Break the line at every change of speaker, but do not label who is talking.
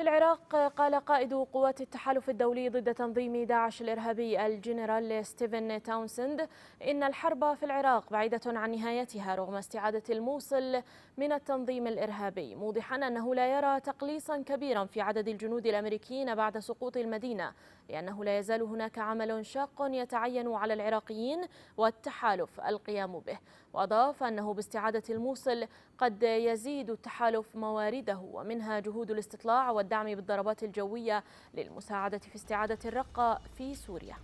في العراق قال قائد قوات التحالف الدولي ضد تنظيم داعش الإرهابي الجنرال ستيفن تاونسند إن الحرب في العراق بعيدة عن نهايتها رغم استعادة الموصل من التنظيم الإرهابي موضحا أنه لا يرى تقليصا كبيرا في عدد الجنود الأمريكيين بعد سقوط المدينة لأنه لا يزال هناك عمل شاق يتعين على العراقيين والتحالف القيام به وأضاف أنه باستعادة الموصل قد يزيد التحالف موارده ومنها جهود الاستطلاع والدعم بالضربات الجوية للمساعدة في استعادة الرقة في سوريا